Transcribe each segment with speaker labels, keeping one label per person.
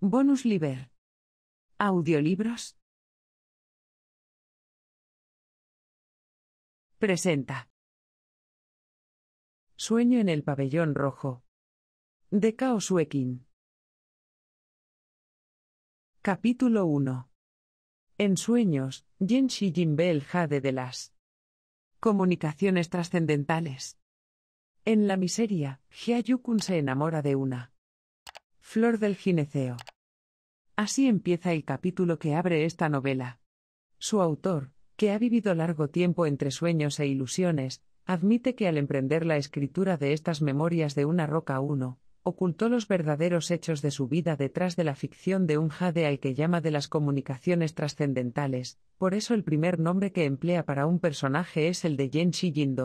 Speaker 1: Bonus Liber. Audiolibros. Presenta. Sueño en el pabellón rojo. De Kao Suekin. Capítulo 1. En sueños, Yen Shi ve el jade de las comunicaciones trascendentales. En la miseria, Yukun se enamora de una Flor del Gineceo. Así empieza el capítulo que abre esta novela. Su autor, que ha vivido largo tiempo entre sueños e ilusiones, admite que al emprender la escritura de estas memorias de una roca uno, ocultó los verdaderos hechos de su vida detrás de la ficción de un jade al que llama de las comunicaciones trascendentales, por eso el primer nombre que emplea para un personaje es el de Yen Shi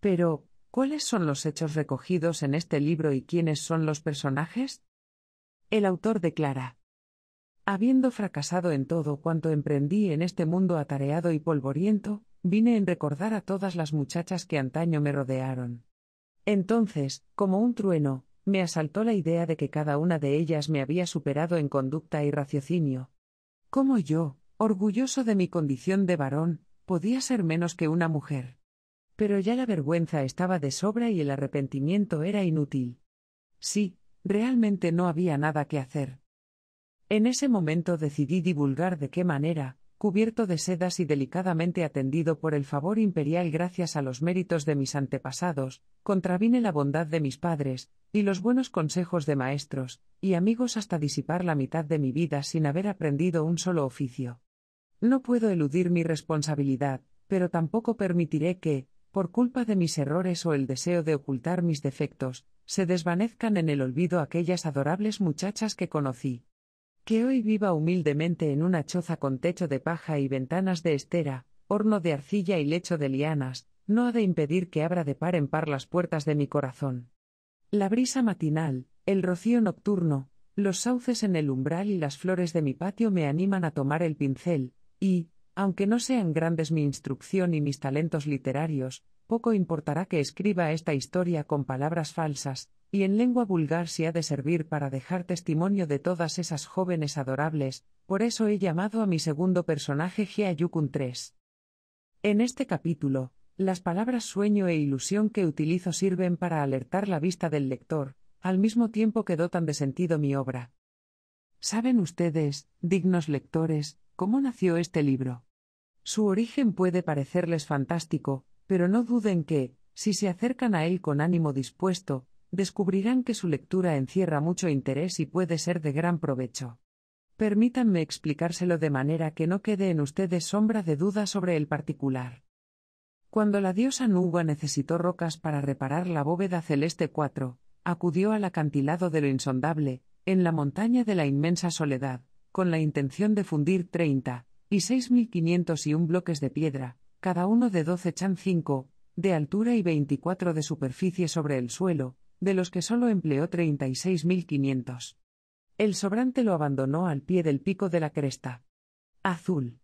Speaker 1: Pero, ¿Cuáles son los hechos recogidos en este libro y quiénes son los personajes? El autor declara. Habiendo fracasado en todo cuanto emprendí en este mundo atareado y polvoriento, vine en recordar a todas las muchachas que antaño me rodearon. Entonces, como un trueno, me asaltó la idea de que cada una de ellas me había superado en conducta y raciocinio. ¿Cómo yo, orgulloso de mi condición de varón, podía ser menos que una mujer? Pero ya la vergüenza estaba de sobra y el arrepentimiento era inútil. Sí, realmente no había nada que hacer. En ese momento decidí divulgar de qué manera, cubierto de sedas y delicadamente atendido por el favor imperial gracias a los méritos de mis antepasados, contravine la bondad de mis padres, y los buenos consejos de maestros, y amigos hasta disipar la mitad de mi vida sin haber aprendido un solo oficio. No puedo eludir mi responsabilidad, pero tampoco permitiré que, por culpa de mis errores o el deseo de ocultar mis defectos, se desvanezcan en el olvido aquellas adorables muchachas que conocí. Que hoy viva humildemente en una choza con techo de paja y ventanas de estera, horno de arcilla y lecho de lianas, no ha de impedir que abra de par en par las puertas de mi corazón. La brisa matinal, el rocío nocturno, los sauces en el umbral y las flores de mi patio me animan a tomar el pincel, y, aunque no sean grandes mi instrucción y mis talentos literarios, poco importará que escriba esta historia con palabras falsas, y en lengua vulgar si ha de servir para dejar testimonio de todas esas jóvenes adorables, por eso he llamado a mi segundo personaje Yukun 3. En este capítulo, las palabras sueño e ilusión que utilizo sirven para alertar la vista del lector, al mismo tiempo que dotan de sentido mi obra. ¿Saben ustedes, dignos lectores, cómo nació este libro? Su origen puede parecerles fantástico, pero no duden que, si se acercan a él con ánimo dispuesto, descubrirán que su lectura encierra mucho interés y puede ser de gran provecho. Permítanme explicárselo de manera que no quede en ustedes sombra de duda sobre el particular. Cuando la diosa Nuba necesitó rocas para reparar la bóveda celeste 4, acudió al acantilado de lo insondable, en la montaña de la inmensa soledad, con la intención de fundir 30, y 6.501 bloques de piedra, cada uno de 12 chan 5, de altura y 24 de superficie sobre el suelo, de los que solo empleó 36.500. El sobrante lo abandonó al pie del pico de la cresta. Azul.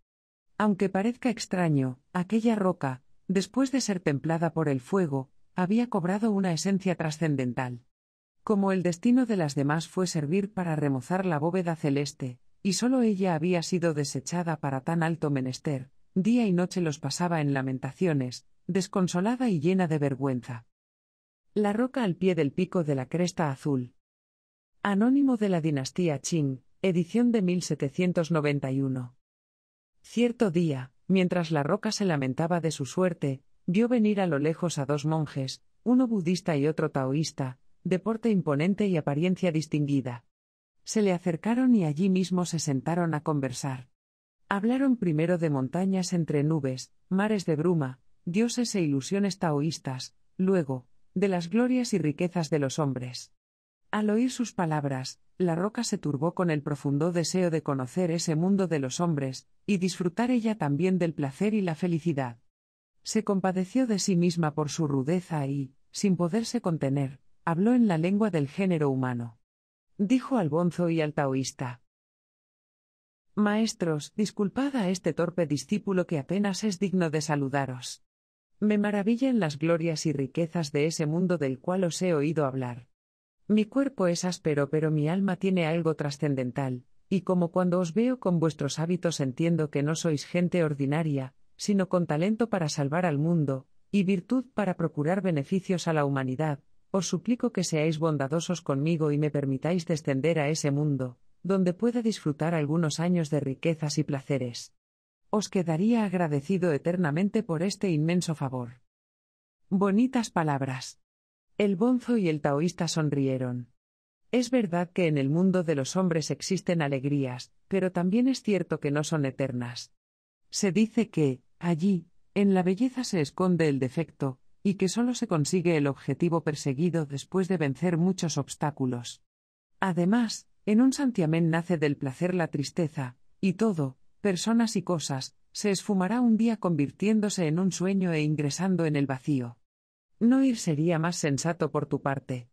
Speaker 1: Aunque parezca extraño, aquella roca, después de ser templada por el fuego, había cobrado una esencia trascendental. Como el destino de las demás fue servir para remozar la bóveda celeste, y solo ella había sido desechada para tan alto menester, día y noche los pasaba en lamentaciones, desconsolada y llena de vergüenza. La roca al pie del pico de la cresta azul. Anónimo de la dinastía Qing, edición de 1791. Cierto día, mientras la roca se lamentaba de su suerte, vio venir a lo lejos a dos monjes, uno budista y otro taoísta, de porte imponente y apariencia distinguida. Se le acercaron y allí mismo se sentaron a conversar. Hablaron primero de montañas entre nubes, mares de bruma, dioses e ilusiones taoístas, luego, de las glorias y riquezas de los hombres. Al oír sus palabras, la roca se turbó con el profundo deseo de conocer ese mundo de los hombres, y disfrutar ella también del placer y la felicidad. Se compadeció de sí misma por su rudeza y, sin poderse contener, habló en la lengua del género humano dijo al bonzo y al taoísta. Maestros, disculpad a este torpe discípulo que apenas es digno de saludaros. Me en las glorias y riquezas de ese mundo del cual os he oído hablar. Mi cuerpo es áspero, pero mi alma tiene algo trascendental, y como cuando os veo con vuestros hábitos entiendo que no sois gente ordinaria, sino con talento para salvar al mundo, y virtud para procurar beneficios a la humanidad, os suplico que seáis bondadosos conmigo y me permitáis descender a ese mundo, donde pueda disfrutar algunos años de riquezas y placeres. Os quedaría agradecido eternamente por este inmenso favor. Bonitas palabras. El bonzo y el taoísta sonrieron. Es verdad que en el mundo de los hombres existen alegrías, pero también es cierto que no son eternas. Se dice que, allí, en la belleza se esconde el defecto, y que solo se consigue el objetivo perseguido después de vencer muchos obstáculos. Además, en un santiamén nace del placer la tristeza, y todo, personas y cosas, se esfumará un día convirtiéndose en un sueño e ingresando en el vacío. No ir sería más sensato por tu parte.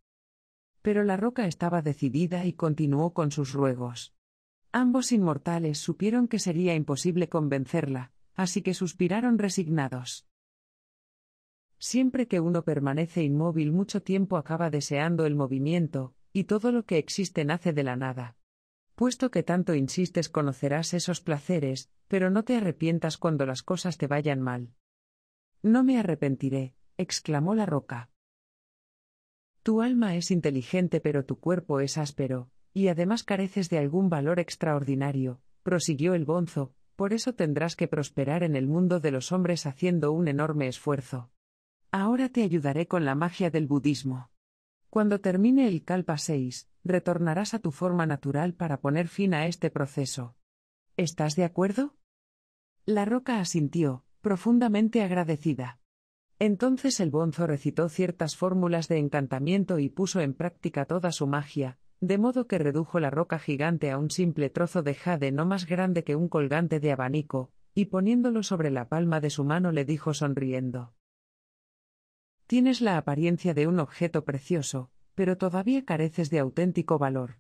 Speaker 1: Pero la roca estaba decidida y continuó con sus ruegos. Ambos inmortales supieron que sería imposible convencerla, así que suspiraron resignados. Siempre que uno permanece inmóvil mucho tiempo acaba deseando el movimiento, y todo lo que existe nace de la nada. Puesto que tanto insistes conocerás esos placeres, pero no te arrepientas cuando las cosas te vayan mal. No me arrepentiré, exclamó la roca. Tu alma es inteligente pero tu cuerpo es áspero, y además careces de algún valor extraordinario, prosiguió el bonzo, por eso tendrás que prosperar en el mundo de los hombres haciendo un enorme esfuerzo. Ahora te ayudaré con la magia del budismo. Cuando termine el Kalpa 6, retornarás a tu forma natural para poner fin a este proceso. ¿Estás de acuerdo? La roca asintió, profundamente agradecida. Entonces el bonzo recitó ciertas fórmulas de encantamiento y puso en práctica toda su magia, de modo que redujo la roca gigante a un simple trozo de jade no más grande que un colgante de abanico, y poniéndolo sobre la palma de su mano le dijo sonriendo Tienes la apariencia de un objeto precioso, pero todavía careces de auténtico valor.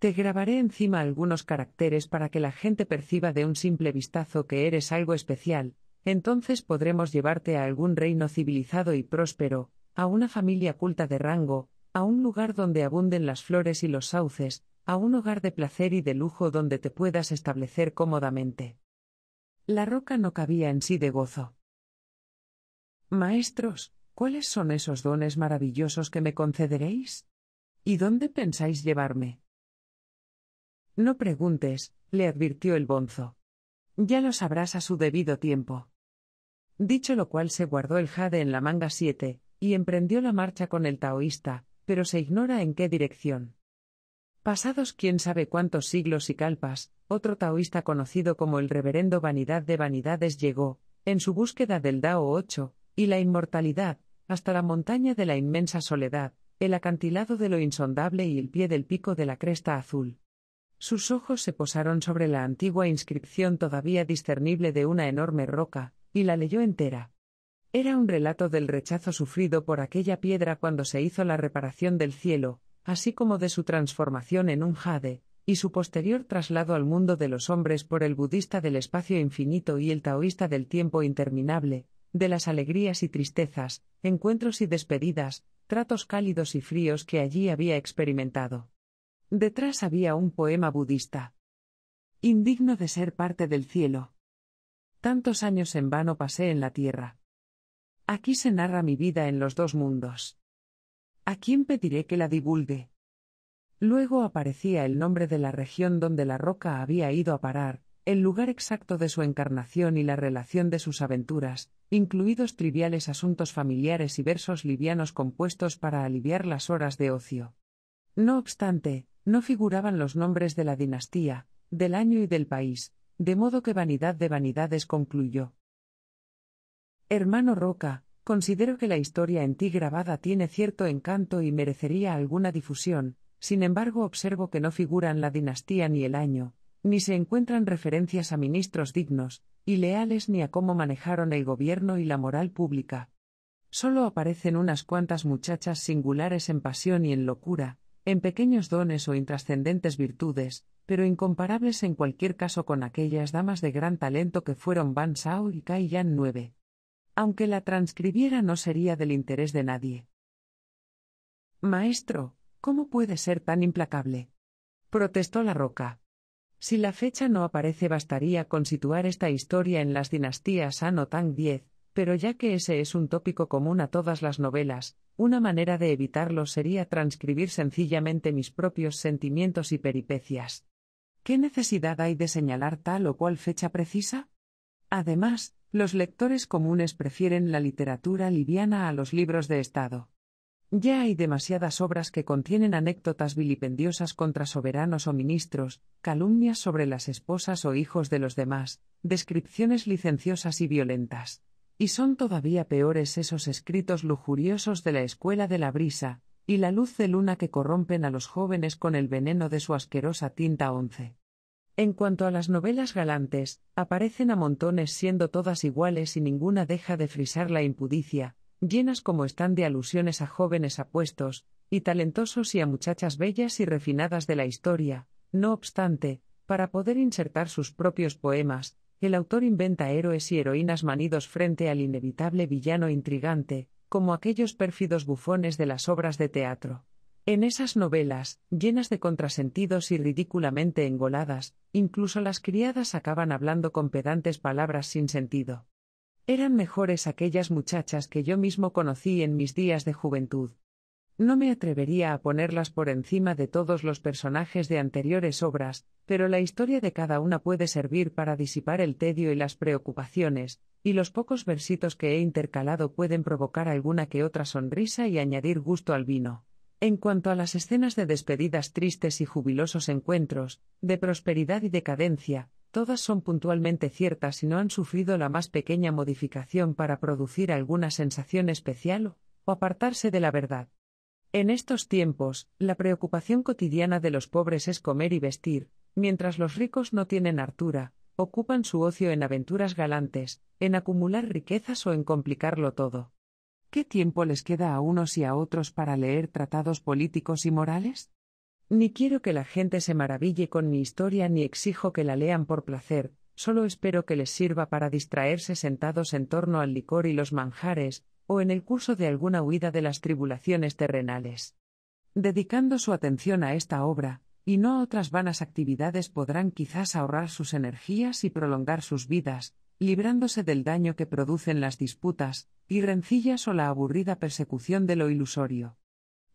Speaker 1: Te grabaré encima algunos caracteres para que la gente perciba de un simple vistazo que eres algo especial, entonces podremos llevarte a algún reino civilizado y próspero, a una familia culta de rango, a un lugar donde abunden las flores y los sauces, a un hogar de placer y de lujo donde te puedas establecer cómodamente. La roca no cabía en sí de gozo. Maestros, ¿Cuáles son esos dones maravillosos que me concederéis? ¿Y dónde pensáis llevarme? No preguntes, le advirtió el bonzo. Ya lo sabrás a su debido tiempo. Dicho lo cual se guardó el jade en la manga siete, y emprendió la marcha con el taoísta, pero se ignora en qué dirección. Pasados quién sabe cuántos siglos y calpas, otro taoísta conocido como el reverendo Vanidad de Vanidades llegó, en su búsqueda del Dao 8, y la inmortalidad, hasta la montaña de la inmensa soledad, el acantilado de lo insondable y el pie del pico de la cresta azul. Sus ojos se posaron sobre la antigua inscripción todavía discernible de una enorme roca, y la leyó entera. Era un relato del rechazo sufrido por aquella piedra cuando se hizo la reparación del cielo, así como de su transformación en un jade, y su posterior traslado al mundo de los hombres por el budista del espacio infinito y el taoísta del tiempo interminable, de las alegrías y tristezas, encuentros y despedidas, tratos cálidos y fríos que allí había experimentado. Detrás había un poema budista. Indigno de ser parte del cielo. Tantos años en vano pasé en la tierra. Aquí se narra mi vida en los dos mundos. ¿A quién pediré que la divulgue? Luego aparecía el nombre de la región donde la roca había ido a parar, el lugar exacto de su encarnación y la relación de sus aventuras, incluidos triviales asuntos familiares y versos livianos compuestos para aliviar las horas de ocio. No obstante, no figuraban los nombres de la dinastía, del año y del país, de modo que vanidad de vanidades concluyó. Hermano Roca, considero que la historia en ti grabada tiene cierto encanto y merecería alguna difusión, sin embargo observo que no figuran la dinastía ni el año, ni se encuentran referencias a ministros dignos y leales ni a cómo manejaron el gobierno y la moral pública. Solo aparecen unas cuantas muchachas singulares en pasión y en locura, en pequeños dones o intrascendentes virtudes, pero incomparables en cualquier caso con aquellas damas de gran talento que fueron Ban Shao y Kai Yan 9. Aunque la transcribiera no sería del interés de nadie. Maestro, ¿cómo puede ser tan implacable? protestó la roca. Si la fecha no aparece bastaría con situar esta historia en las dinastías An o Tang 10, pero ya que ese es un tópico común a todas las novelas, una manera de evitarlo sería transcribir sencillamente mis propios sentimientos y peripecias. ¿Qué necesidad hay de señalar tal o cual fecha precisa? Además, los lectores comunes prefieren la literatura liviana a los libros de Estado. Ya hay demasiadas obras que contienen anécdotas vilipendiosas contra soberanos o ministros, calumnias sobre las esposas o hijos de los demás, descripciones licenciosas y violentas. Y son todavía peores esos escritos lujuriosos de la escuela de la brisa, y la luz de luna que corrompen a los jóvenes con el veneno de su asquerosa tinta once. En cuanto a las novelas galantes, aparecen a montones siendo todas iguales y ninguna deja de frisar la impudicia, llenas como están de alusiones a jóvenes apuestos, y talentosos y a muchachas bellas y refinadas de la historia. No obstante, para poder insertar sus propios poemas, el autor inventa héroes y heroínas manidos frente al inevitable villano intrigante, como aquellos pérfidos bufones de las obras de teatro. En esas novelas, llenas de contrasentidos y ridículamente engoladas, incluso las criadas acaban hablando con pedantes palabras sin sentido. Eran mejores aquellas muchachas que yo mismo conocí en mis días de juventud. No me atrevería a ponerlas por encima de todos los personajes de anteriores obras, pero la historia de cada una puede servir para disipar el tedio y las preocupaciones, y los pocos versitos que he intercalado pueden provocar alguna que otra sonrisa y añadir gusto al vino. En cuanto a las escenas de despedidas tristes y jubilosos encuentros, de prosperidad y decadencia, Todas son puntualmente ciertas y no han sufrido la más pequeña modificación para producir alguna sensación especial o apartarse de la verdad. En estos tiempos, la preocupación cotidiana de los pobres es comer y vestir, mientras los ricos no tienen hartura, ocupan su ocio en aventuras galantes, en acumular riquezas o en complicarlo todo. ¿Qué tiempo les queda a unos y a otros para leer tratados políticos y morales? Ni quiero que la gente se maraville con mi historia ni exijo que la lean por placer, solo espero que les sirva para distraerse sentados en torno al licor y los manjares, o en el curso de alguna huida de las tribulaciones terrenales. Dedicando su atención a esta obra, y no a otras vanas actividades podrán quizás ahorrar sus energías y prolongar sus vidas, librándose del daño que producen las disputas, y rencillas o la aburrida persecución de lo ilusorio.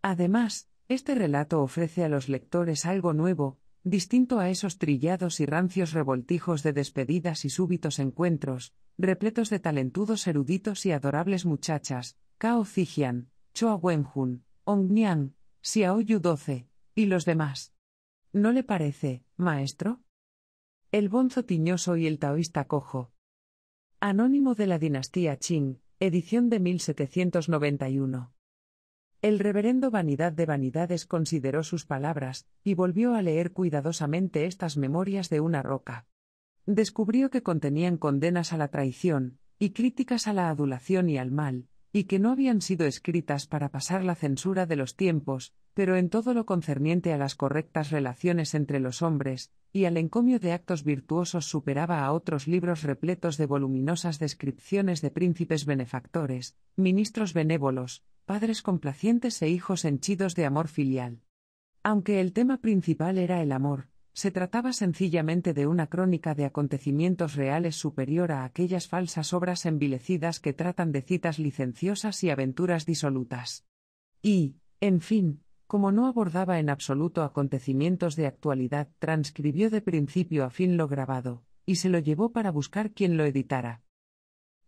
Speaker 1: Además, este relato ofrece a los lectores algo nuevo, distinto a esos trillados y rancios revoltijos de despedidas y súbitos encuentros, repletos de talentudos eruditos y adorables muchachas, Cao Zijian, Choa Wenjun, Ong Nian, Xiao Yu y los demás. ¿No le parece, maestro? El bonzo tiñoso y el taoísta cojo. Anónimo de la dinastía Qing, edición de 1791. El reverendo Vanidad de Vanidades consideró sus palabras, y volvió a leer cuidadosamente estas memorias de una roca. Descubrió que contenían condenas a la traición, y críticas a la adulación y al mal, y que no habían sido escritas para pasar la censura de los tiempos, pero en todo lo concerniente a las correctas relaciones entre los hombres, y al encomio de actos virtuosos superaba a otros libros repletos de voluminosas descripciones de príncipes benefactores, ministros benévolos, padres complacientes e hijos henchidos de amor filial. Aunque el tema principal era el amor, se trataba sencillamente de una crónica de acontecimientos reales superior a aquellas falsas obras envilecidas que tratan de citas licenciosas y aventuras disolutas. Y, en fin, como no abordaba en absoluto acontecimientos de actualidad, transcribió de principio a fin lo grabado, y se lo llevó para buscar quien lo editara,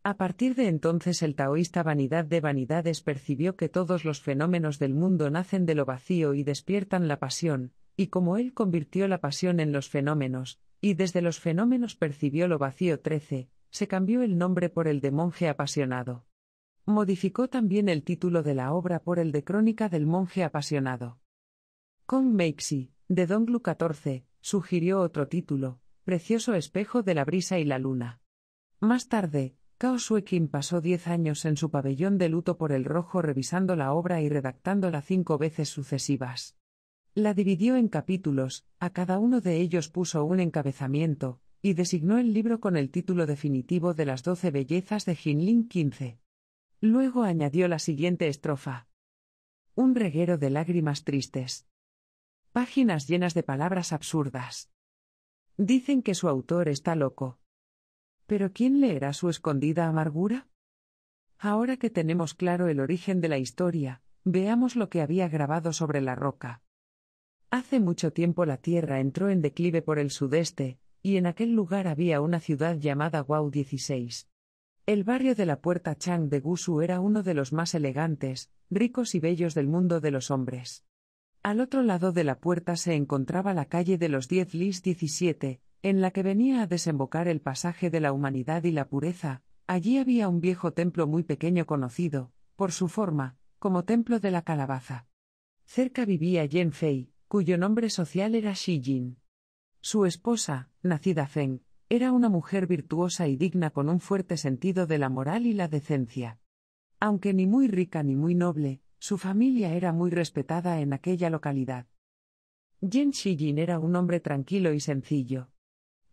Speaker 1: a partir de entonces el taoísta Vanidad de Vanidades percibió que todos los fenómenos del mundo nacen de lo vacío y despiertan la pasión, y como él convirtió la pasión en los fenómenos, y desde los fenómenos percibió lo vacío 13, se cambió el nombre por el de monje apasionado. Modificó también el título de la obra por el de Crónica del monje apasionado. Kong Meixi, de Donglu 14, sugirió otro título, Precioso espejo de la brisa y la luna. Más tarde, Cao Shuekin pasó diez años en su pabellón de luto por el rojo revisando la obra y redactándola cinco veces sucesivas. La dividió en capítulos, a cada uno de ellos puso un encabezamiento, y designó el libro con el título definitivo de las doce bellezas de Jinling XV. Luego añadió la siguiente estrofa. Un reguero de lágrimas tristes. Páginas llenas de palabras absurdas. Dicen que su autor está loco, pero ¿quién leerá su escondida amargura? Ahora que tenemos claro el origen de la historia, veamos lo que había grabado sobre la roca. Hace mucho tiempo la Tierra entró en declive por el sudeste, y en aquel lugar había una ciudad llamada Wau XVI. El barrio de la Puerta Chang de Gusu era uno de los más elegantes, ricos y bellos del mundo de los hombres. Al otro lado de la puerta se encontraba la calle de los Diez Lis 17, en la que venía a desembocar el pasaje de la humanidad y la pureza, allí había un viejo templo muy pequeño conocido, por su forma, como templo de la calabaza. Cerca vivía Yen Fei, cuyo nombre social era Shi Jin. Su esposa, nacida Feng, era una mujer virtuosa y digna con un fuerte sentido de la moral y la decencia. Aunque ni muy rica ni muy noble, su familia era muy respetada en aquella localidad. Yen Jin era un hombre tranquilo y sencillo,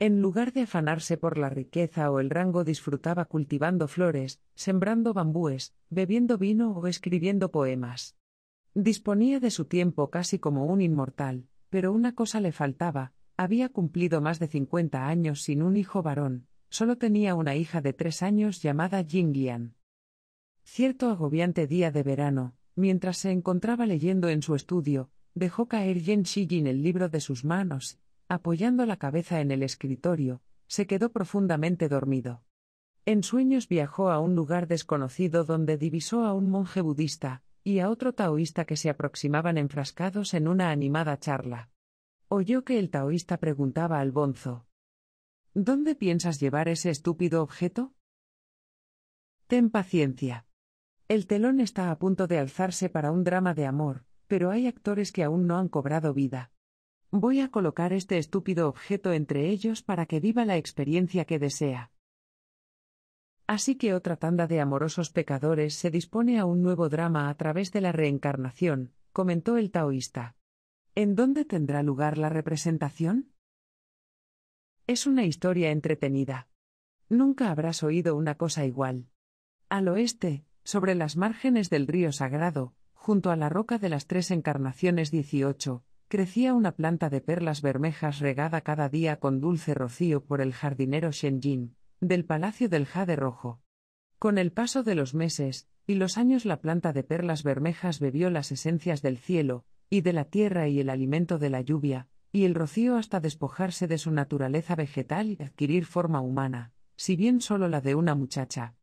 Speaker 1: en lugar de afanarse por la riqueza o el rango, disfrutaba cultivando flores, sembrando bambúes, bebiendo vino o escribiendo poemas. Disponía de su tiempo casi como un inmortal, pero una cosa le faltaba, había cumplido más de cincuenta años sin un hijo varón, solo tenía una hija de tres años llamada Jinglian. Cierto agobiante día de verano, mientras se encontraba leyendo en su estudio, dejó caer Yen Shijin el libro de sus manos apoyando la cabeza en el escritorio, se quedó profundamente dormido. En sueños viajó a un lugar desconocido donde divisó a un monje budista y a otro taoísta que se aproximaban enfrascados en una animada charla. Oyó que el taoísta preguntaba al bonzo: ¿Dónde piensas llevar ese estúpido objeto? Ten paciencia. El telón está a punto de alzarse para un drama de amor, pero hay actores que aún no han cobrado vida. Voy a colocar este estúpido objeto entre ellos para que viva la experiencia que desea. Así que otra tanda de amorosos pecadores se dispone a un nuevo drama a través de la reencarnación, comentó el taoísta. ¿En dónde tendrá lugar la representación? Es una historia entretenida. Nunca habrás oído una cosa igual. Al oeste, sobre las márgenes del río sagrado, junto a la roca de las tres encarnaciones 18, Crecía una planta de perlas bermejas regada cada día con dulce rocío por el jardinero Shenjin, del Palacio del Jade Rojo. Con el paso de los meses y los años la planta de perlas bermejas bebió las esencias del cielo, y de la tierra y el alimento de la lluvia, y el rocío hasta despojarse de su naturaleza vegetal y adquirir forma humana, si bien solo la de una muchacha.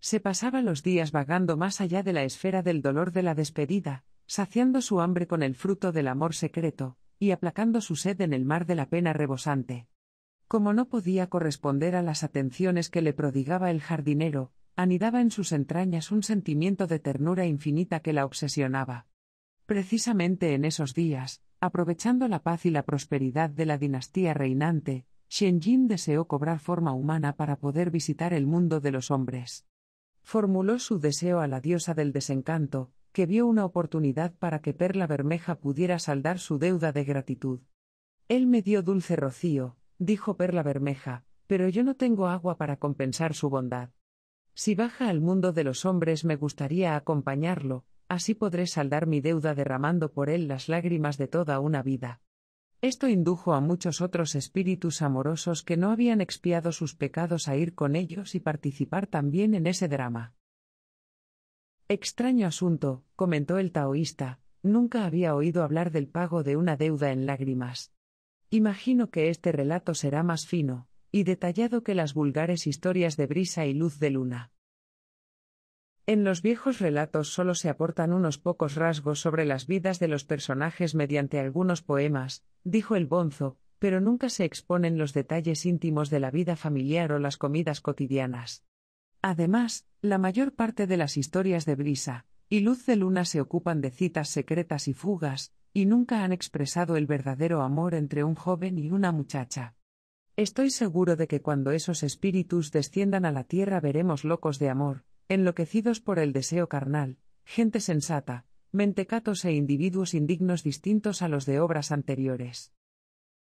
Speaker 1: Se pasaba los días vagando más allá de la esfera del dolor de la despedida, saciando su hambre con el fruto del amor secreto, y aplacando su sed en el mar de la pena rebosante. Como no podía corresponder a las atenciones que le prodigaba el jardinero, anidaba en sus entrañas un sentimiento de ternura infinita que la obsesionaba. Precisamente en esos días, aprovechando la paz y la prosperidad de la dinastía reinante, Shen Jin deseó cobrar forma humana para poder visitar el mundo de los hombres. Formuló su deseo a la diosa del desencanto, que vio una oportunidad para que Perla Bermeja pudiera saldar su deuda de gratitud. Él me dio dulce rocío, dijo Perla Bermeja, pero yo no tengo agua para compensar su bondad. Si baja al mundo de los hombres me gustaría acompañarlo, así podré saldar mi deuda derramando por él las lágrimas de toda una vida. Esto indujo a muchos otros espíritus amorosos que no habían expiado sus pecados a ir con ellos y participar también en ese drama. Extraño asunto, comentó el taoísta, nunca había oído hablar del pago de una deuda en lágrimas. Imagino que este relato será más fino y detallado que las vulgares historias de brisa y luz de luna. En los viejos relatos solo se aportan unos pocos rasgos sobre las vidas de los personajes mediante algunos poemas, dijo el bonzo, pero nunca se exponen los detalles íntimos de la vida familiar o las comidas cotidianas. Además, la mayor parte de las historias de Brisa y Luz de Luna se ocupan de citas secretas y fugas, y nunca han expresado el verdadero amor entre un joven y una muchacha. Estoy seguro de que cuando esos espíritus desciendan a la tierra veremos locos de amor, enloquecidos por el deseo carnal, gente sensata, mentecatos e individuos indignos distintos a los de obras anteriores.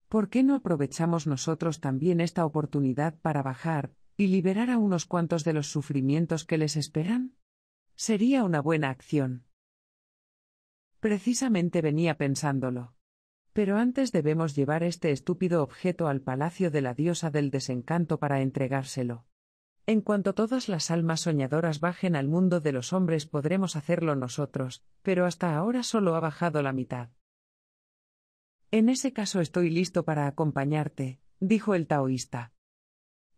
Speaker 1: ¿Por qué no aprovechamos nosotros también esta oportunidad para bajar, y liberar a unos cuantos de los sufrimientos que les esperan? Sería una buena acción. Precisamente venía pensándolo. Pero antes debemos llevar este estúpido objeto al palacio de la diosa del desencanto para entregárselo. En cuanto todas las almas soñadoras bajen al mundo de los hombres podremos hacerlo nosotros, pero hasta ahora solo ha bajado la mitad. En ese caso estoy listo para acompañarte, dijo el taoísta.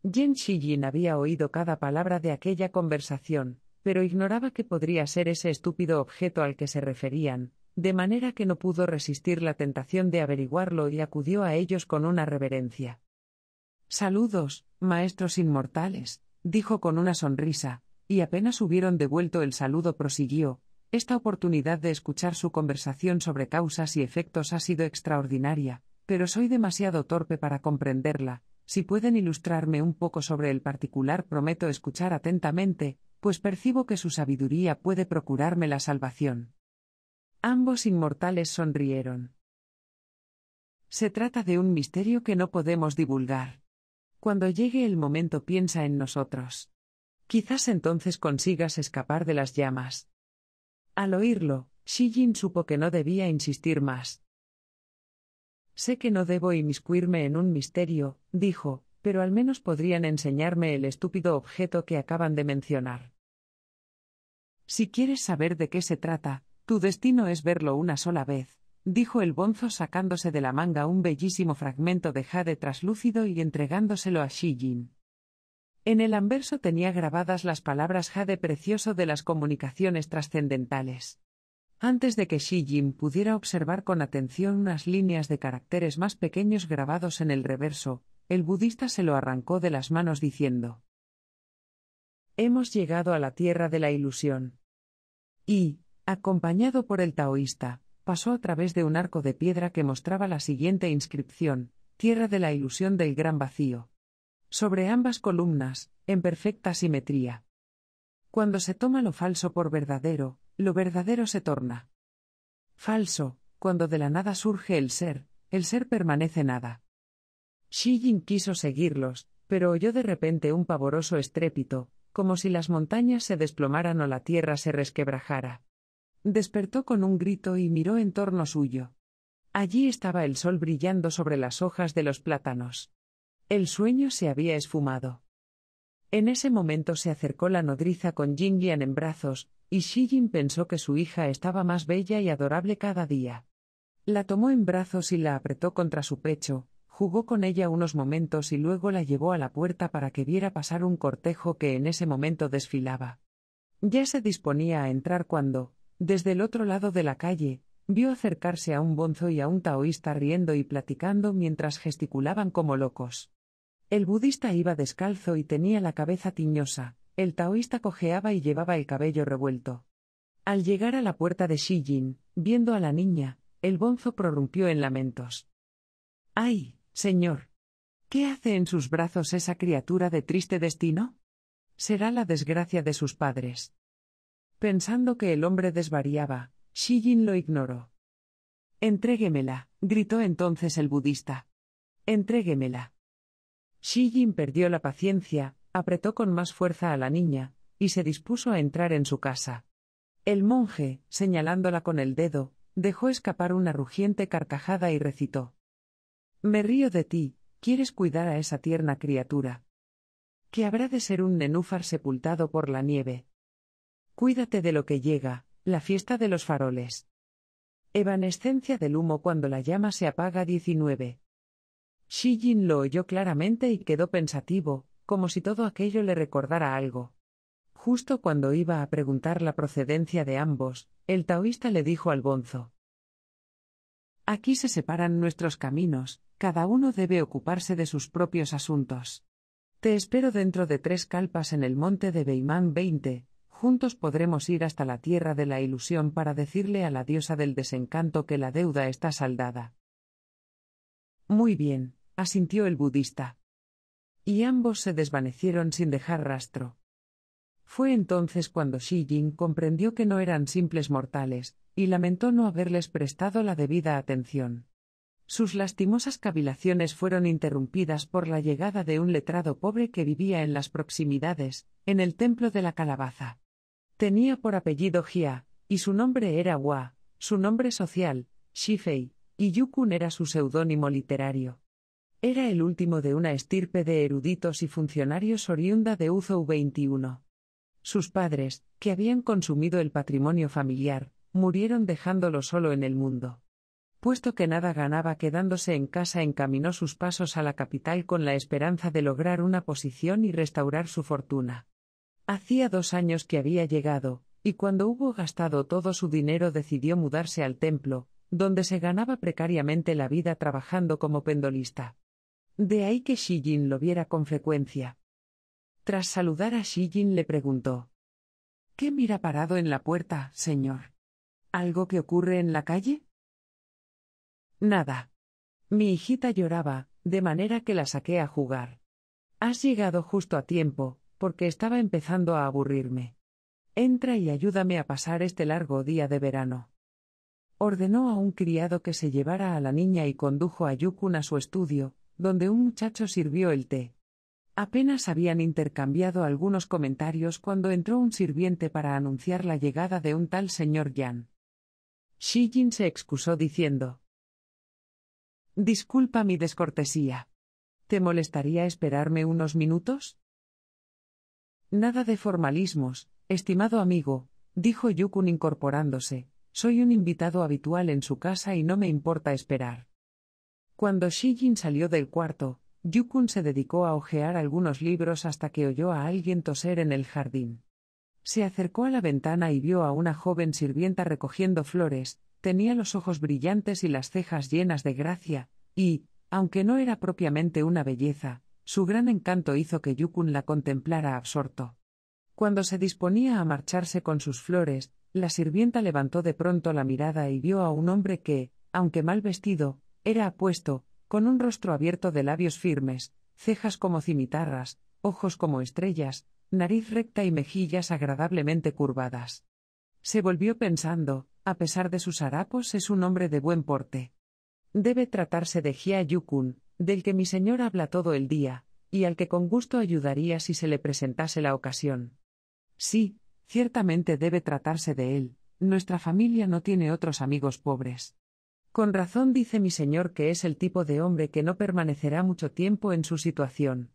Speaker 1: Yen había oído cada palabra de aquella conversación, pero ignoraba que podría ser ese estúpido objeto al que se referían, de manera que no pudo resistir la tentación de averiguarlo y acudió a ellos con una reverencia. Saludos, maestros inmortales, dijo con una sonrisa, y apenas hubieron devuelto el saludo prosiguió, esta oportunidad de escuchar su conversación sobre causas y efectos ha sido extraordinaria, pero soy demasiado torpe para comprenderla, si pueden ilustrarme un poco sobre el particular, prometo escuchar atentamente, pues percibo que su sabiduría puede procurarme la salvación. Ambos inmortales sonrieron. Se trata de un misterio que no podemos divulgar. Cuando llegue el momento piensa en nosotros. Quizás entonces consigas escapar de las llamas. Al oírlo, Shijin supo que no debía insistir más. Sé que no debo inmiscuirme en un misterio, dijo, pero al menos podrían enseñarme el estúpido objeto que acaban de mencionar. Si quieres saber de qué se trata, tu destino es verlo una sola vez, dijo el bonzo sacándose de la manga un bellísimo fragmento de jade traslúcido y entregándoselo a Jin. En el anverso tenía grabadas las palabras jade precioso de las comunicaciones trascendentales antes de que Xi Jin pudiera observar con atención unas líneas de caracteres más pequeños grabados en el reverso, el budista se lo arrancó de las manos diciendo Hemos llegado a la tierra de la ilusión. Y, acompañado por el taoísta, pasó a través de un arco de piedra que mostraba la siguiente inscripción, Tierra de la ilusión del gran vacío. Sobre ambas columnas, en perfecta simetría. Cuando se toma lo falso por verdadero, lo verdadero se torna falso, cuando de la nada surge el ser, el ser permanece nada. Xi quiso seguirlos, pero oyó de repente un pavoroso estrépito, como si las montañas se desplomaran o la tierra se resquebrajara. Despertó con un grito y miró en torno suyo. Allí estaba el sol brillando sobre las hojas de los plátanos. El sueño se había esfumado. En ese momento se acercó la nodriza con jing en brazos, y Xi pensó que su hija estaba más bella y adorable cada día. La tomó en brazos y la apretó contra su pecho, jugó con ella unos momentos y luego la llevó a la puerta para que viera pasar un cortejo que en ese momento desfilaba. Ya se disponía a entrar cuando, desde el otro lado de la calle, vio acercarse a un bonzo y a un taoísta riendo y platicando mientras gesticulaban como locos. El budista iba descalzo y tenía la cabeza tiñosa, el taoísta cojeaba y llevaba el cabello revuelto. Al llegar a la puerta de Jin, viendo a la niña, el bonzo prorrumpió en lamentos. ¡Ay, señor! ¿Qué hace en sus brazos esa criatura de triste destino? Será la desgracia de sus padres. Pensando que el hombre desvariaba, Xijin lo ignoró. Entréguemela, gritó entonces el budista. Entréguemela. Jin perdió la paciencia, apretó con más fuerza a la niña, y se dispuso a entrar en su casa. El monje, señalándola con el dedo, dejó escapar una rugiente carcajada y recitó. Me río de ti, quieres cuidar a esa tierna criatura. Que habrá de ser un nenúfar sepultado por la nieve. Cuídate de lo que llega, la fiesta de los faroles. Evanescencia del humo cuando la llama se apaga 19. Shijin lo oyó claramente y quedó pensativo, como si todo aquello le recordara algo. Justo cuando iba a preguntar la procedencia de ambos, el taoísta le dijo al bonzo Aquí se separan nuestros caminos, cada uno debe ocuparse de sus propios asuntos. Te espero dentro de tres calpas en el monte de Beimán 20, juntos podremos ir hasta la tierra de la ilusión para decirle a la diosa del desencanto que la deuda está saldada. Muy bien, asintió el budista y ambos se desvanecieron sin dejar rastro. Fue entonces cuando Xi Jin comprendió que no eran simples mortales, y lamentó no haberles prestado la debida atención. Sus lastimosas cavilaciones fueron interrumpidas por la llegada de un letrado pobre que vivía en las proximidades, en el templo de la calabaza. Tenía por apellido Jia, y su nombre era Hua, su nombre social, Shifei, y Yukun era su seudónimo literario. Era el último de una estirpe de eruditos y funcionarios oriunda de Uzo 21. Sus padres, que habían consumido el patrimonio familiar, murieron dejándolo solo en el mundo. Puesto que nada ganaba quedándose en casa, encaminó sus pasos a la capital con la esperanza de lograr una posición y restaurar su fortuna. Hacía dos años que había llegado, y cuando hubo gastado todo su dinero decidió mudarse al templo, donde se ganaba precariamente la vida trabajando como pendolista. De ahí que Shijin lo viera con frecuencia. Tras saludar a Shijin le preguntó: ¿Qué mira parado en la puerta, señor? ¿Algo que ocurre en la calle? Nada. Mi hijita lloraba, de manera que la saqué a jugar. Has llegado justo a tiempo, porque estaba empezando a aburrirme. Entra y ayúdame a pasar este largo día de verano. Ordenó a un criado que se llevara a la niña y condujo a Yukun a su estudio, donde un muchacho sirvió el té. Apenas habían intercambiado algunos comentarios cuando entró un sirviente para anunciar la llegada de un tal señor Yan. Jin se excusó diciendo: Disculpa mi descortesía. ¿Te molestaría esperarme unos minutos? Nada de formalismos, estimado amigo, dijo Yukun incorporándose. Soy un invitado habitual en su casa y no me importa esperar. Cuando Jin salió del cuarto, Yukun se dedicó a hojear algunos libros hasta que oyó a alguien toser en el jardín. Se acercó a la ventana y vio a una joven sirvienta recogiendo flores, tenía los ojos brillantes y las cejas llenas de gracia, y, aunque no era propiamente una belleza, su gran encanto hizo que Yukun la contemplara absorto. Cuando se disponía a marcharse con sus flores, la sirvienta levantó de pronto la mirada y vio a un hombre que, aunque mal vestido, era apuesto, con un rostro abierto de labios firmes, cejas como cimitarras, ojos como estrellas, nariz recta y mejillas agradablemente curvadas. Se volvió pensando, a pesar de sus harapos es un hombre de buen porte. Debe tratarse de Jia Yukun, del que mi señor habla todo el día, y al que con gusto ayudaría si se le presentase la ocasión. Sí, ciertamente debe tratarse de él, nuestra familia no tiene otros amigos pobres. Con razón dice mi señor que es el tipo de hombre que no permanecerá mucho tiempo en su situación.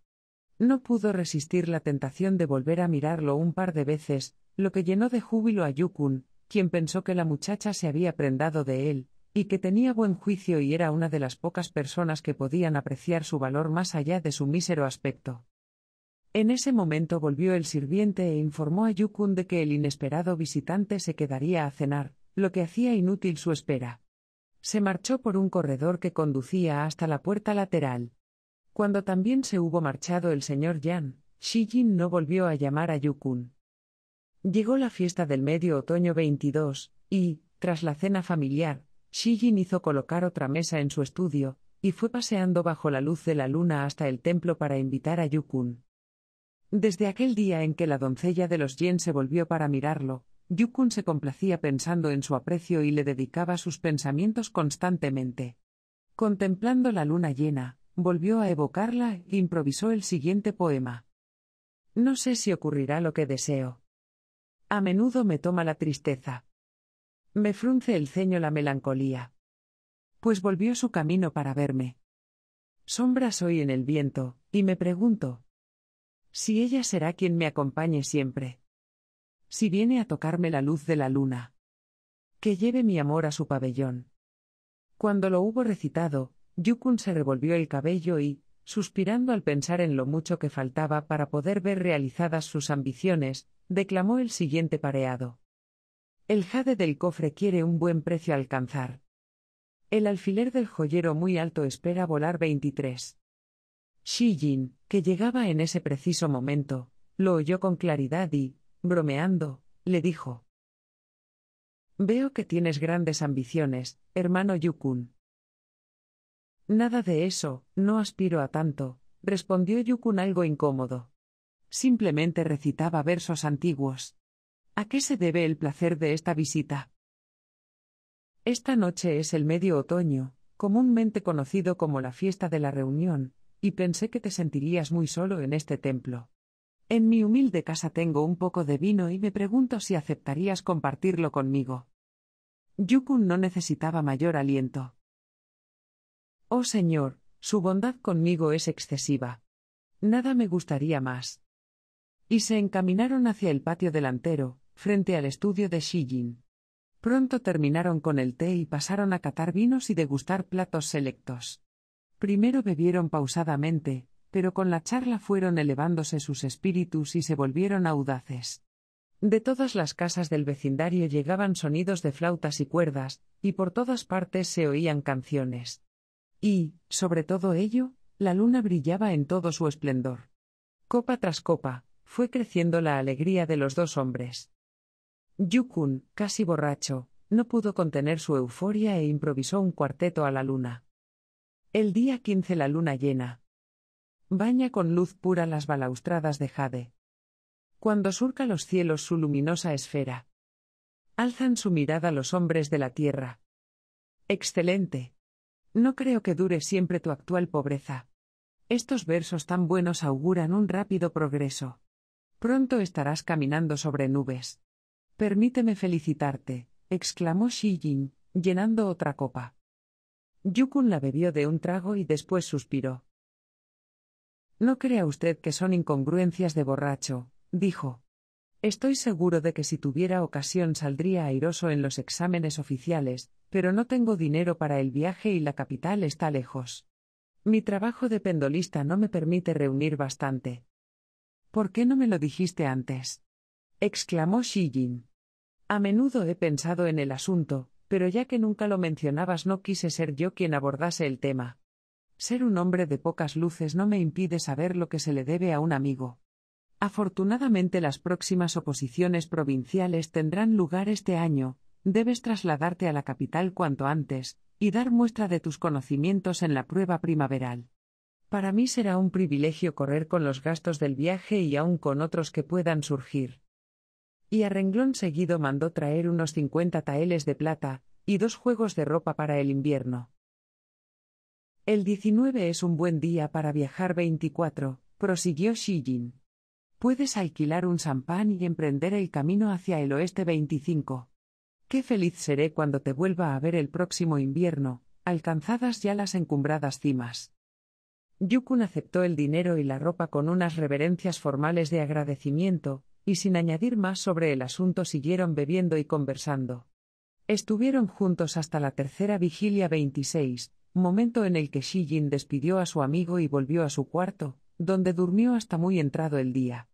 Speaker 1: No pudo resistir la tentación de volver a mirarlo un par de veces, lo que llenó de júbilo a Yukun, quien pensó que la muchacha se había prendado de él, y que tenía buen juicio y era una de las pocas personas que podían apreciar su valor más allá de su mísero aspecto. En ese momento volvió el sirviente e informó a Yukun de que el inesperado visitante se quedaría a cenar, lo que hacía inútil su espera. Se marchó por un corredor que conducía hasta la puerta lateral. Cuando también se hubo marchado el señor Yan, Shi Jin no volvió a llamar a Yukun. Llegó la fiesta del medio otoño 22, y, tras la cena familiar, Shi Jin hizo colocar otra mesa en su estudio, y fue paseando bajo la luz de la luna hasta el templo para invitar a Yukun. Desde aquel día en que la doncella de los Yen se volvió para mirarlo, Yukun se complacía pensando en su aprecio y le dedicaba sus pensamientos constantemente. Contemplando la luna llena, volvió a evocarla e improvisó el siguiente poema. No sé si ocurrirá lo que deseo. A menudo me toma la tristeza. Me frunce el ceño la melancolía. Pues volvió su camino para verme. Sombra soy en el viento, y me pregunto. Si ella será quien me acompañe siempre si viene a tocarme la luz de la luna. Que lleve mi amor a su pabellón. Cuando lo hubo recitado, Yukun se revolvió el cabello y, suspirando al pensar en lo mucho que faltaba para poder ver realizadas sus ambiciones, declamó el siguiente pareado. El jade del cofre quiere un buen precio alcanzar. El alfiler del joyero muy alto espera volar 23. Shi Jin, que llegaba en ese preciso momento, lo oyó con claridad y, Bromeando, le dijo. Veo que tienes grandes ambiciones, hermano Yukun. Nada de eso, no aspiro a tanto, respondió Yukun algo incómodo. Simplemente recitaba versos antiguos. ¿A qué se debe el placer de esta visita? Esta noche es el medio otoño, comúnmente conocido como la fiesta de la reunión, y pensé que te sentirías muy solo en este templo. En mi humilde casa tengo un poco de vino y me pregunto si aceptarías compartirlo conmigo. Yukun no necesitaba mayor aliento. Oh Señor, su bondad conmigo es excesiva. Nada me gustaría más. Y se encaminaron hacia el patio delantero, frente al estudio de Shijin. Pronto terminaron con el té y pasaron a catar vinos y degustar platos selectos. Primero bebieron pausadamente, pero con la charla fueron elevándose sus espíritus y se volvieron audaces. De todas las casas del vecindario llegaban sonidos de flautas y cuerdas, y por todas partes se oían canciones. Y, sobre todo ello, la luna brillaba en todo su esplendor. Copa tras copa, fue creciendo la alegría de los dos hombres. Yukun, casi borracho, no pudo contener su euforia e improvisó un cuarteto a la luna. El día 15 la luna llena, Baña con luz pura las balaustradas de jade. Cuando surca los cielos su luminosa esfera. Alzan su mirada los hombres de la tierra. Excelente. No creo que dure siempre tu actual pobreza. Estos versos tan buenos auguran un rápido progreso. Pronto estarás caminando sobre nubes. Permíteme felicitarte, exclamó Xi Jin, llenando otra copa. Yukun la bebió de un trago y después suspiró. No crea usted que son incongruencias de borracho, dijo. Estoy seguro de que si tuviera ocasión saldría airoso en los exámenes oficiales, pero no tengo dinero para el viaje y la capital está lejos. Mi trabajo de pendolista no me permite reunir bastante. ¿Por qué no me lo dijiste antes? exclamó Xi A menudo he pensado en el asunto, pero ya que nunca lo mencionabas no quise ser yo quien abordase el tema. Ser un hombre de pocas luces no me impide saber lo que se le debe a un amigo. Afortunadamente las próximas oposiciones provinciales tendrán lugar este año, debes trasladarte a la capital cuanto antes, y dar muestra de tus conocimientos en la prueba primaveral. Para mí será un privilegio correr con los gastos del viaje y aún con otros que puedan surgir. Y a renglón seguido mandó traer unos cincuenta taeles de plata, y dos juegos de ropa para el invierno. El 19 es un buen día para viajar 24, prosiguió Jin. Puedes alquilar un sampan y emprender el camino hacia el oeste 25. Qué feliz seré cuando te vuelva a ver el próximo invierno, alcanzadas ya las encumbradas cimas. Yukun aceptó el dinero y la ropa con unas reverencias formales de agradecimiento, y sin añadir más sobre el asunto siguieron bebiendo y conversando. Estuvieron juntos hasta la tercera vigilia 26, momento en el que Xi despidió a su amigo y volvió a su cuarto, donde durmió hasta muy entrado el día.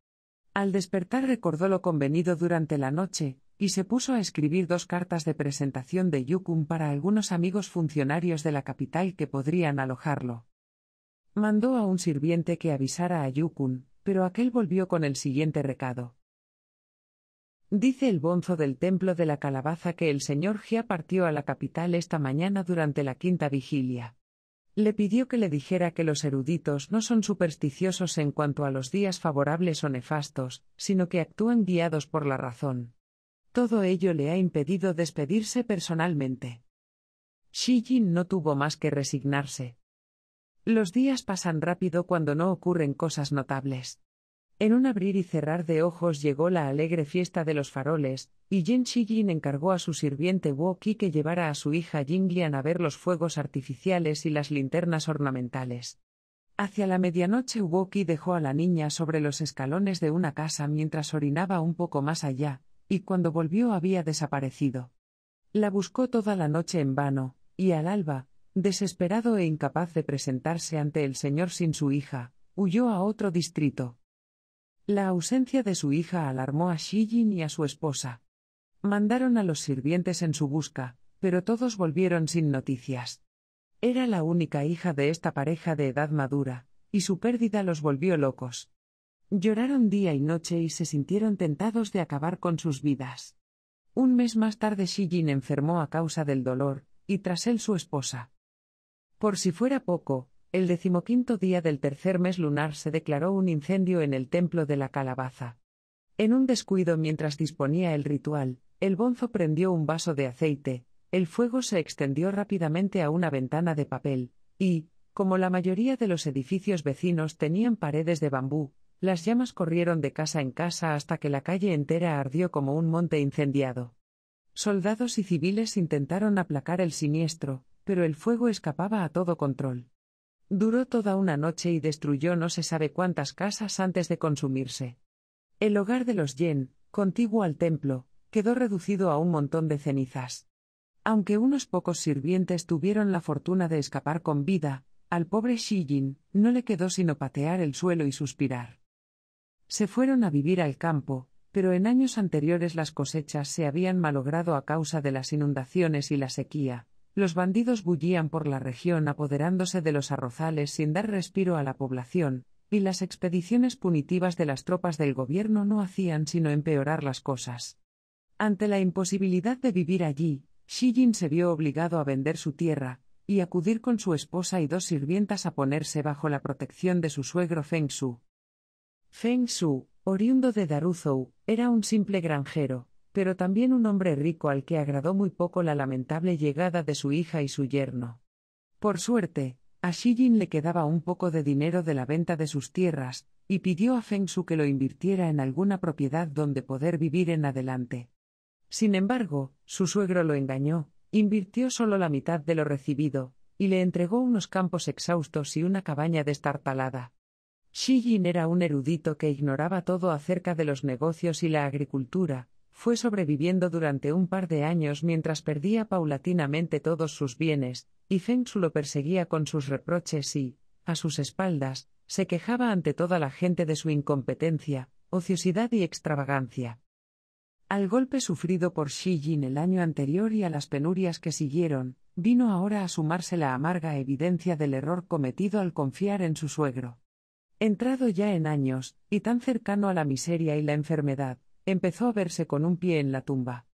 Speaker 1: Al despertar recordó lo convenido durante la noche, y se puso a escribir dos cartas de presentación de Yukun para algunos amigos funcionarios de la capital que podrían alojarlo. Mandó a un sirviente que avisara a Yukun, pero aquel volvió con el siguiente recado. Dice el bonzo del templo de la calabaza que el señor Jia partió a la capital esta mañana durante la quinta vigilia. Le pidió que le dijera que los eruditos no son supersticiosos en cuanto a los días favorables o nefastos, sino que actúan guiados por la razón. Todo ello le ha impedido despedirse personalmente. Xi Jin no tuvo más que resignarse. Los días pasan rápido cuando no ocurren cosas notables. En un abrir y cerrar de ojos llegó la alegre fiesta de los faroles, y Jin Shijin encargó a su sirviente Wu que llevara a su hija Jinglian a ver los fuegos artificiales y las linternas ornamentales. Hacia la medianoche Wu dejó a la niña sobre los escalones de una casa mientras orinaba un poco más allá, y cuando volvió había desaparecido. La buscó toda la noche en vano, y al alba, desesperado e incapaz de presentarse ante el señor sin su hija, huyó a otro distrito. La ausencia de su hija alarmó a Shijin y a su esposa. Mandaron a los sirvientes en su busca, pero todos volvieron sin noticias. Era la única hija de esta pareja de edad madura, y su pérdida los volvió locos. Lloraron día y noche y se sintieron tentados de acabar con sus vidas. Un mes más tarde Shijin enfermó a causa del dolor, y tras él su esposa. Por si fuera poco, el decimoquinto día del tercer mes lunar se declaró un incendio en el templo de la calabaza. En un descuido mientras disponía el ritual, el bonzo prendió un vaso de aceite, el fuego se extendió rápidamente a una ventana de papel, y, como la mayoría de los edificios vecinos tenían paredes de bambú, las llamas corrieron de casa en casa hasta que la calle entera ardió como un monte incendiado. Soldados y civiles intentaron aplacar el siniestro, pero el fuego escapaba a todo control. Duró toda una noche y destruyó no se sabe cuántas casas antes de consumirse. El hogar de los Yen, contiguo al templo, quedó reducido a un montón de cenizas. Aunque unos pocos sirvientes tuvieron la fortuna de escapar con vida, al pobre Jin no le quedó sino patear el suelo y suspirar. Se fueron a vivir al campo, pero en años anteriores las cosechas se habían malogrado a causa de las inundaciones y la sequía, los bandidos bullían por la región apoderándose de los arrozales sin dar respiro a la población, y las expediciones punitivas de las tropas del gobierno no hacían sino empeorar las cosas. Ante la imposibilidad de vivir allí, Shijin se vio obligado a vender su tierra, y acudir con su esposa y dos sirvientas a ponerse bajo la protección de su suegro Feng Su. Feng Su, oriundo de Daruzhou, era un simple granjero, pero también un hombre rico al que agradó muy poco la lamentable llegada de su hija y su yerno. Por suerte, a Shijin le quedaba un poco de dinero de la venta de sus tierras, y pidió a Feng que lo invirtiera en alguna propiedad donde poder vivir en adelante. Sin embargo, su suegro lo engañó, invirtió solo la mitad de lo recibido, y le entregó unos campos exhaustos y una cabaña destartalada. Shi Jin era un erudito que ignoraba todo acerca de los negocios y la agricultura, fue sobreviviendo durante un par de años mientras perdía paulatinamente todos sus bienes, y Feng lo perseguía con sus reproches y, a sus espaldas, se quejaba ante toda la gente de su incompetencia, ociosidad y extravagancia. Al golpe sufrido por Xi Jin el año anterior y a las penurias que siguieron, vino ahora a sumarse la amarga evidencia del error cometido al confiar en su suegro. Entrado ya en años, y tan cercano a la miseria y la enfermedad, empezó a verse con un pie en la tumba.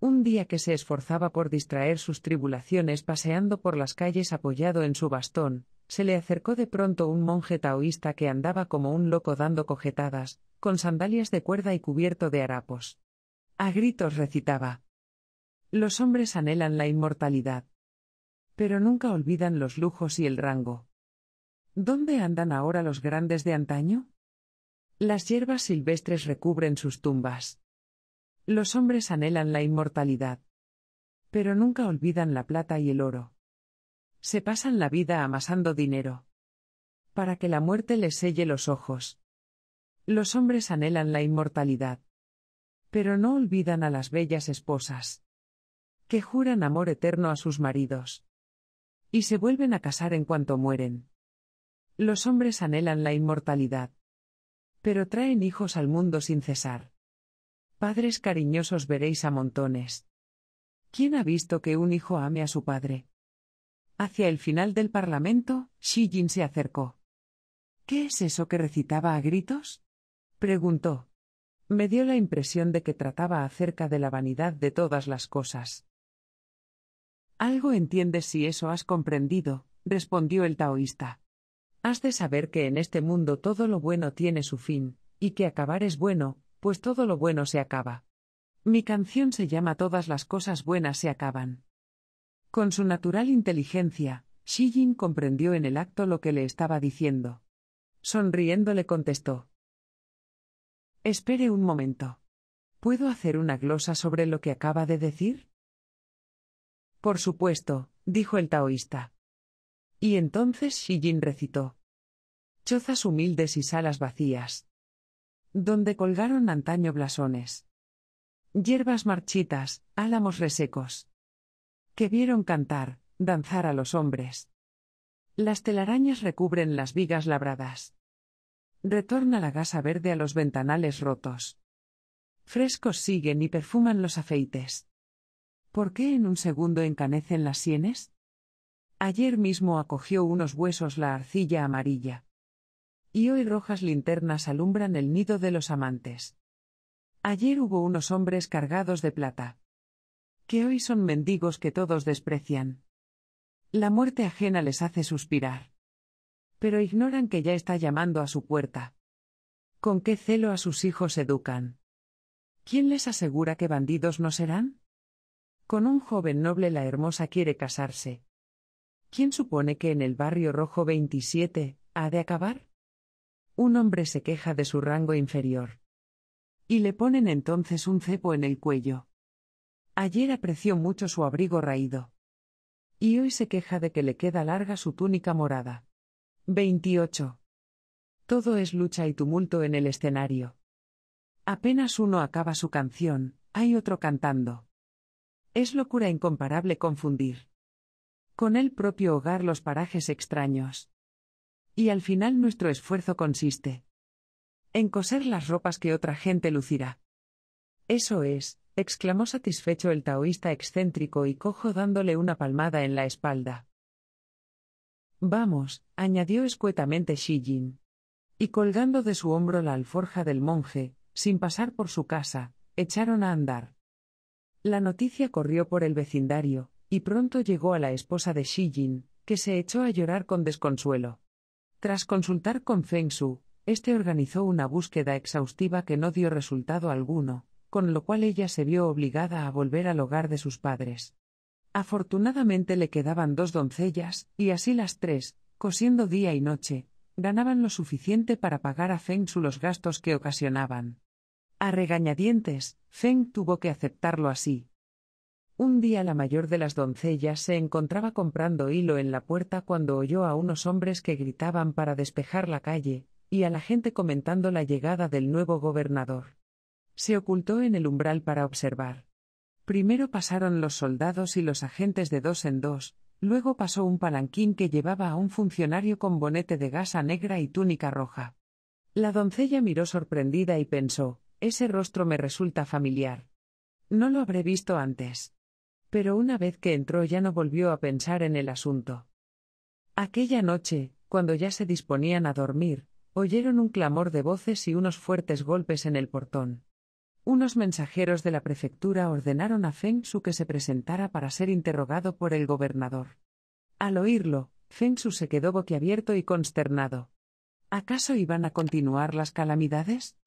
Speaker 1: Un día que se esforzaba por distraer sus tribulaciones paseando por las calles apoyado en su bastón, se le acercó de pronto un monje taoísta que andaba como un loco dando cojetadas, con sandalias de cuerda y cubierto de harapos. A gritos recitaba. Los hombres anhelan la inmortalidad. Pero nunca olvidan los lujos y el rango. ¿Dónde andan ahora los grandes de antaño? Las hierbas silvestres recubren sus tumbas. Los hombres anhelan la inmortalidad. Pero nunca olvidan la plata y el oro. Se pasan la vida amasando dinero. Para que la muerte les selle los ojos. Los hombres anhelan la inmortalidad. Pero no olvidan a las bellas esposas. Que juran amor eterno a sus maridos. Y se vuelven a casar en cuanto mueren. Los hombres anhelan la inmortalidad pero traen hijos al mundo sin cesar. Padres cariñosos veréis a montones. ¿Quién ha visto que un hijo ame a su padre? Hacia el final del Parlamento, Xi Jin se acercó. ¿Qué es eso que recitaba a gritos? preguntó. Me dio la impresión de que trataba acerca de la vanidad de todas las cosas. Algo entiendes si eso has comprendido, respondió el taoísta. Has de saber que en este mundo todo lo bueno tiene su fin, y que acabar es bueno, pues todo lo bueno se acaba. Mi canción se llama Todas las cosas buenas se acaban. Con su natural inteligencia, Xi comprendió en el acto lo que le estaba diciendo. Sonriendo le contestó. Espere un momento. ¿Puedo hacer una glosa sobre lo que acaba de decir? Por supuesto, dijo el taoísta. Y entonces Jin recitó. Chozas humildes y salas vacías. Donde colgaron antaño blasones. Hierbas marchitas, álamos resecos. Que vieron cantar, danzar a los hombres. Las telarañas recubren las vigas labradas. Retorna la gasa verde a los ventanales rotos. Frescos siguen y perfuman los afeites. ¿Por qué en un segundo encanecen las sienes? Ayer mismo acogió unos huesos la arcilla amarilla. Y hoy rojas linternas alumbran el nido de los amantes. Ayer hubo unos hombres cargados de plata. Que hoy son mendigos que todos desprecian. La muerte ajena les hace suspirar. Pero ignoran que ya está llamando a su puerta. ¿Con qué celo a sus hijos educan? ¿Quién les asegura que bandidos no serán? Con un joven noble la hermosa quiere casarse, ¿Quién supone que en el barrio rojo 27 ha de acabar? Un hombre se queja de su rango inferior. Y le ponen entonces un cepo en el cuello. Ayer apreció mucho su abrigo raído. Y hoy se queja de que le queda larga su túnica morada. 28. Todo es lucha y tumulto en el escenario. Apenas uno acaba su canción, hay otro cantando. Es locura incomparable confundir con el propio hogar los parajes extraños. Y al final nuestro esfuerzo consiste en coser las ropas que otra gente lucirá. Eso es, exclamó satisfecho el taoísta excéntrico y cojo dándole una palmada en la espalda. Vamos, añadió escuetamente Xi Y colgando de su hombro la alforja del monje, sin pasar por su casa, echaron a andar. La noticia corrió por el vecindario, y pronto llegó a la esposa de Xi Jin, que se echó a llorar con desconsuelo. Tras consultar con Feng Su, este organizó una búsqueda exhaustiva que no dio resultado alguno, con lo cual ella se vio obligada a volver al hogar de sus padres. Afortunadamente le quedaban dos doncellas, y así las tres, cosiendo día y noche, ganaban lo suficiente para pagar a Feng Su los gastos que ocasionaban. A regañadientes, Feng tuvo que aceptarlo así, un día la mayor de las doncellas se encontraba comprando hilo en la puerta cuando oyó a unos hombres que gritaban para despejar la calle, y a la gente comentando la llegada del nuevo gobernador. Se ocultó en el umbral para observar. Primero pasaron los soldados y los agentes de dos en dos, luego pasó un palanquín que llevaba a un funcionario con bonete de gasa negra y túnica roja. La doncella miró sorprendida y pensó, ese rostro me resulta familiar. No lo habré visto antes. Pero una vez que entró ya no volvió a pensar en el asunto. Aquella noche, cuando ya se disponían a dormir, oyeron un clamor de voces y unos fuertes golpes en el portón. Unos mensajeros de la prefectura ordenaron a Feng Su que se presentara para ser interrogado por el gobernador. Al oírlo, Feng Su se quedó boquiabierto y consternado. ¿Acaso iban a continuar las calamidades?